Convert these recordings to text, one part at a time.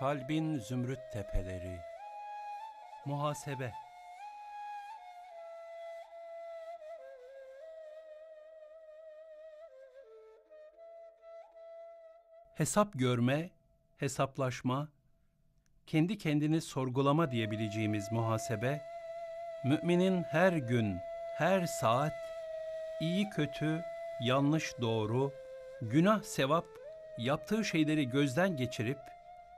Kalbin Zümrüt Tepeleri Muhasebe Hesap görme, hesaplaşma, kendi kendini sorgulama diyebileceğimiz muhasebe, müminin her gün, her saat, iyi kötü, yanlış doğru, günah sevap, yaptığı şeyleri gözden geçirip,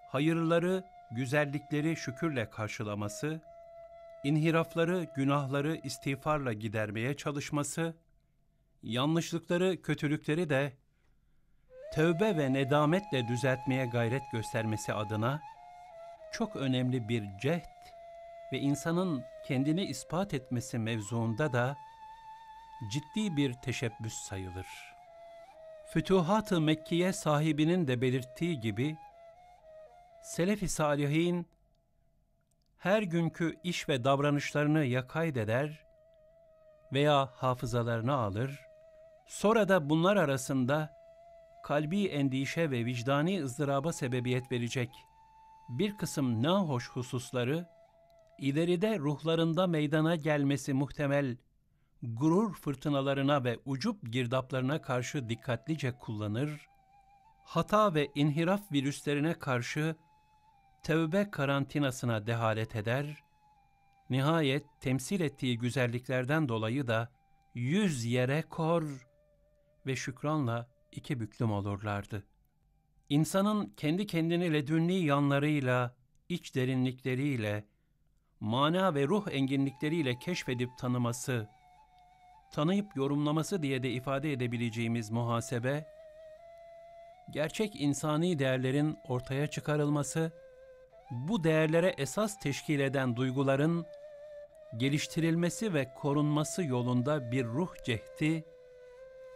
hayırları, güzellikleri şükürle karşılaması, inhirafları, günahları istiğfarla gidermeye çalışması, yanlışlıkları, kötülükleri de tövbe ve nedametle düzeltmeye gayret göstermesi adına çok önemli bir cehd ve insanın kendini ispat etmesi mevzuunda da ciddi bir teşebbüs sayılır. Fütuhat-ı Mekkiye sahibinin de belirttiği gibi Selefi Salihin her günkü iş ve davranışlarını ya kaydeder veya hafızalarına alır, sonra da bunlar arasında kalbi endişe ve vicdani ızdıraba sebebiyet verecek bir kısım nahoş hususları ileride ruhlarında meydana gelmesi muhtemel gurur fırtınalarına ve ucup girdaplarına karşı dikkatlice kullanır, hata ve inhiraf virüslerine karşı tevbe karantinasına dehalet eder, nihayet temsil ettiği güzelliklerden dolayı da yüz yere kor ve şükranla iki büklüm olurlardı. İnsanın kendi kendini ledünni yanlarıyla, iç derinlikleriyle, mana ve ruh enginlikleriyle keşfedip tanıması, tanıyıp yorumlaması diye de ifade edebileceğimiz muhasebe, gerçek insani değerlerin ortaya çıkarılması bu değerlere esas teşkil eden duyguların geliştirilmesi ve korunması yolunda bir ruh cehdi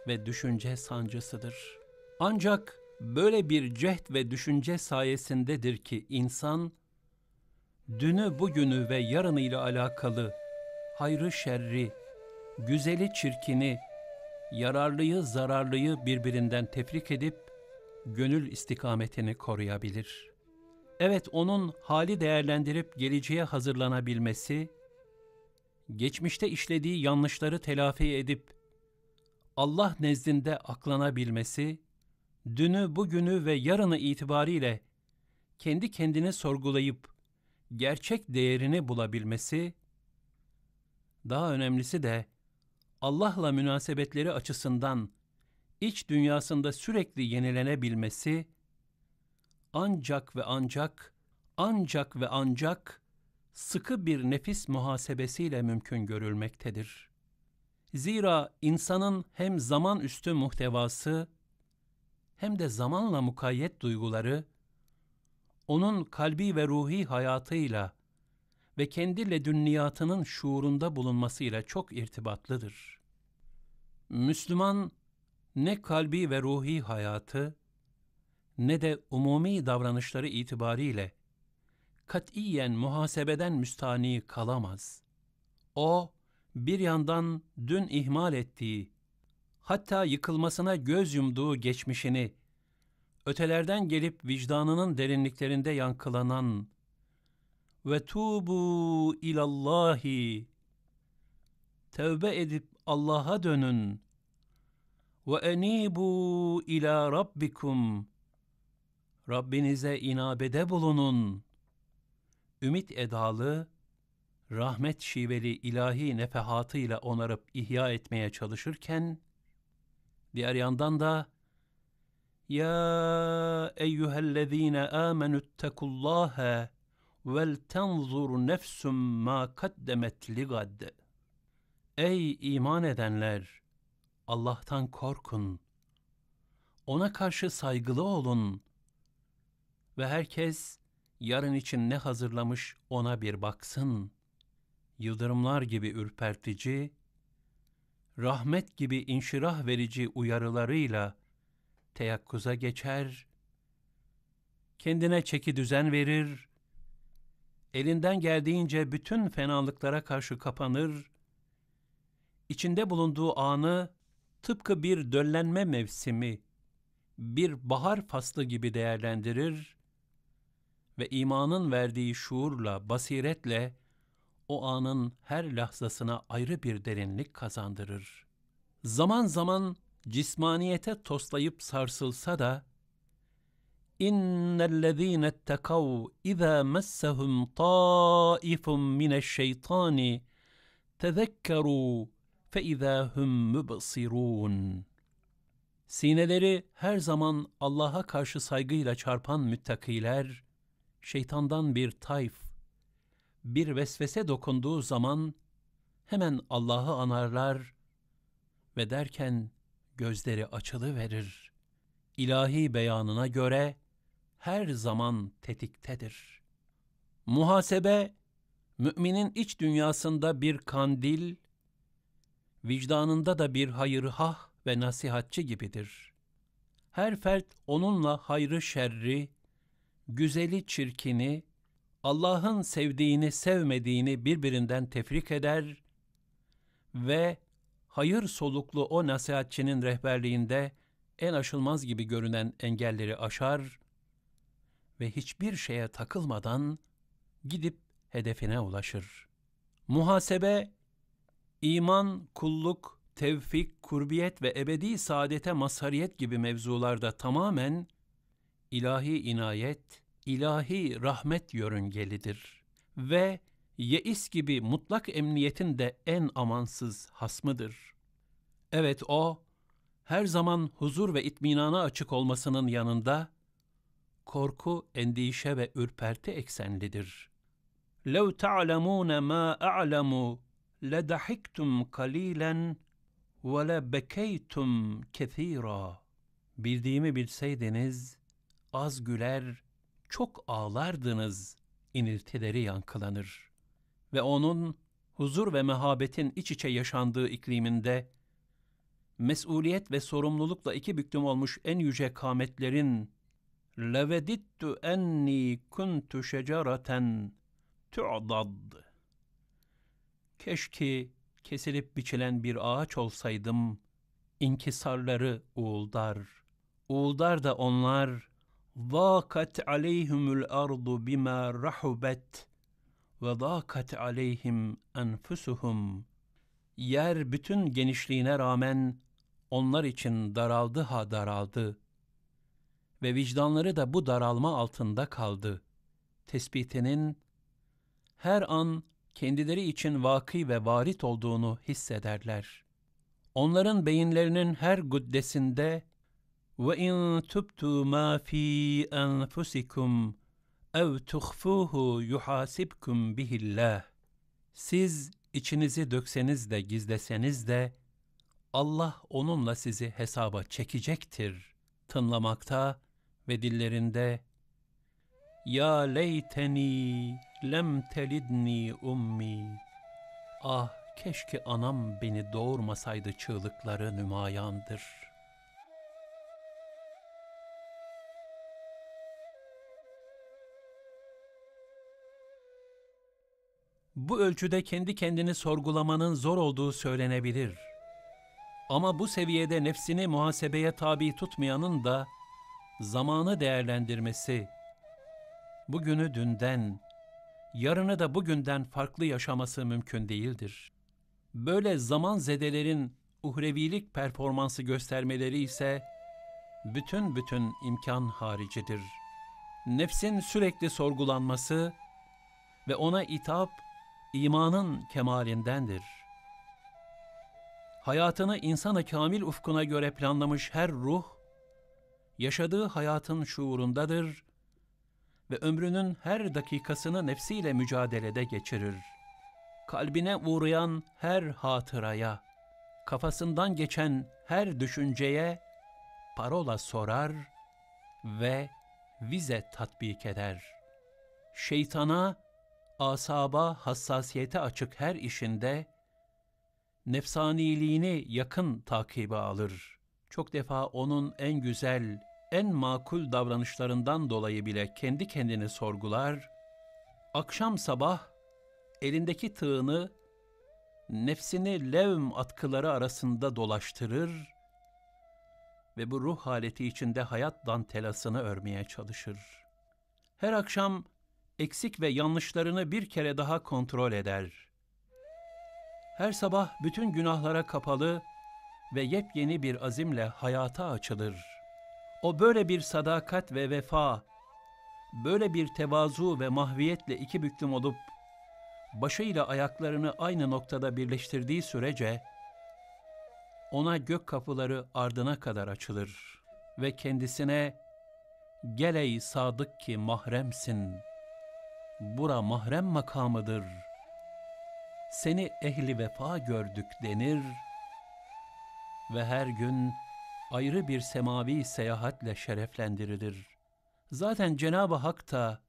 ve düşünce sancısıdır. Ancak böyle bir cehd ve düşünce sayesindedir ki insan dünü, bugünü ve yarını ile alakalı hayrı şerri, güzeli çirkini, yararlıyı zararlıyı birbirinden tefrik edip gönül istikametini koruyabilir.'' Evet onun hali değerlendirip geleceğe hazırlanabilmesi, geçmişte işlediği yanlışları telafi edip Allah nezdinde aklanabilmesi, dünü, bugünü ve yarını itibariyle kendi kendini sorgulayıp gerçek değerini bulabilmesi, daha önemlisi de Allah'la münasebetleri açısından iç dünyasında sürekli yenilenebilmesi ancak ve ancak, ancak ve ancak sıkı bir nefis muhasebesiyle mümkün görülmektedir. Zira insanın hem zaman üstü muhtevası hem de zamanla mukayyet duyguları onun kalbi ve ruhi hayatıyla ve kendi ledünniyatının şuurunda bulunmasıyla çok irtibatlıdır. Müslüman ne kalbi ve ruhi hayatı ne de umumi davranışları itibariyle katiyen muhasebeden müstani kalamaz. O, bir yandan dün ihmal ettiği, hatta yıkılmasına göz yumduğu geçmişini, ötelerden gelip vicdanının derinliklerinde yankılanan ve tubu ilallahi tevbe edip Allah'a dönün ve enibu ila rabbikum Rabbinize inabede bulunun. Ümit edalı, rahmet şiveli ilahi nefahatıyla onarıp ihya etmeye çalışırken, diğer yandan da, Ya eyyühellezine amenüttekullâhe vel tenzur nefsüm ma kaddemet ligad. Ey iman edenler! Allah'tan korkun. Ona karşı saygılı olun.'' ve herkes yarın için ne hazırlamış ona bir baksın. Yıldırımlar gibi ürpertici, rahmet gibi inşirah verici uyarılarıyla teyakkuza geçer, kendine çeki düzen verir, elinden geldiğince bütün fenalıklara karşı kapanır, içinde bulunduğu anı tıpkı bir döllenme mevsimi, bir bahar faslı gibi değerlendirir, ve imanın verdiği şuurla, basiretle o anın her lahzasına ayrı bir derinlik kazandırır. Zaman zaman cismaniyete toslayıp sarsılsa da İnnellezîne ettekav izâ messehum taifum mineşşeytâni tezekkerû feizâ hum mübsirûn. Sineleri her zaman Allah'a karşı saygıyla çarpan müttakiler, şeytandan bir tayf, bir vesvese dokunduğu zaman hemen Allah'ı anarlar ve derken gözleri açılı verir. İlahi beyanına göre her zaman tetiktedir. Muhasebe müminin iç dünyasında bir kandil, vicdanında da bir hayırhah ve nasihatçi gibidir. Her fert onunla hayrı şerri, güzeli çirkini, Allah'ın sevdiğini sevmediğini birbirinden tefrik eder ve hayır soluklu o nasihatçinin rehberliğinde en aşılmaz gibi görünen engelleri aşar ve hiçbir şeye takılmadan gidip hedefine ulaşır. Muhasebe, iman, kulluk, tevfik, kurbiyet ve ebedi saadete mazhariyet gibi mevzularda tamamen ilahi inayet, ilahi rahmet yörüngelidir ve yeis gibi mutlak emniyetin de en amansız hasmıdır. Evet o, her zaman huzur ve itminana açık olmasının yanında, korku, endişe ve ürperti eksenlidir. لَوْ تَعْلَمُونَ مَا أَعْلَمُ لَدَحِكْتُمْ قَلِيلًا وَلَبَكَيْتُمْ كَثِيرًا Bildiğimi bilseydiniz, az güler, çok ağlardınız iniltileri yankılanır. Ve onun huzur ve mehabetin iç içe yaşandığı ikliminde, mesuliyet ve sorumlulukla iki büklüm olmuş en yüce kametlerin, levedittu enni kuntu şecaraten tu'dad. Keşke kesilip biçilen bir ağaç olsaydım, inkisarları uğuldar. Uğuldar da onlar Vakat aleyhimul ardu bima rahubet ve dakat aleyhim enfusuhum. Yer bütün genişliğine rağmen onlar için daraldı ha daraldı. Ve vicdanları da bu daralma altında kaldı. Tespitinin her an kendileri için vaki ve varit olduğunu hissederler. Onların beyinlerinin her güddesinde وَاِنْ تُبْتُوا مَا ف۪ي أَنْفُسِكُمْ اَوْ تُخْفُوهُ يُحَاسِبْكُمْ بِهِ اللّٰهِ Siz içinizi dökseniz de gizleseniz de Allah onunla sizi hesaba çekecektir. Tınlamakta ve dillerinde Ya leyteni lem telidni ummi Ah keşke anam beni doğurmasaydı çığlıkları nümayandır.'' bu ölçüde kendi kendini sorgulamanın zor olduğu söylenebilir. Ama bu seviyede nefsini muhasebeye tabi tutmayanın da zamanı değerlendirmesi, bugünü dünden, yarını da bugünden farklı yaşaması mümkün değildir. Böyle zaman zedelerin uhrevilik performansı göstermeleri ise bütün bütün imkan haricidir. Nefsin sürekli sorgulanması ve ona itap imanın kemalindendir. Hayatını insana kamil ufkuna göre planlamış her ruh, yaşadığı hayatın şuurundadır ve ömrünün her dakikasını nefsiyle mücadelede geçirir. Kalbine uğrayan her hatıraya, kafasından geçen her düşünceye parola sorar ve vize tatbik eder. Şeytana asaba hassasiyete açık her işinde nefsaniliğini yakın takibe alır. Çok defa onun en güzel, en makul davranışlarından dolayı bile kendi kendini sorgular, akşam sabah elindeki tığını nefsini levm atkıları arasında dolaştırır ve bu ruh haleti içinde hayat dantelasını örmeye çalışır. Her akşam eksik ve yanlışlarını bir kere daha kontrol eder. Her sabah bütün günahlara kapalı ve yepyeni bir azimle hayata açılır. O böyle bir sadakat ve vefa, böyle bir tevazu ve mahviyetle iki büklüm olup başıyla ayaklarını aynı noktada birleştirdiği sürece ona gök kapıları ardına kadar açılır ve kendisine gel ey sadık ki mahremsin.'' bura mahrem makamıdır. Seni ehli vefa gördük denir ve her gün ayrı bir semavi seyahatle şereflendirilir. Zaten Cenab-ı Hak da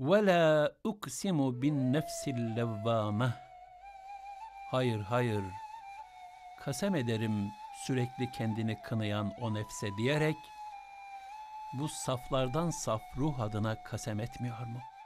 وَلَا اُقْسِمُ بِالنَّفْسِ اللَّوَّامَةِ Hayır, hayır, kasem ederim sürekli kendini kınayan o nefse diyerek, bu saflardan saf ruh adına kasem etmiyor mu?''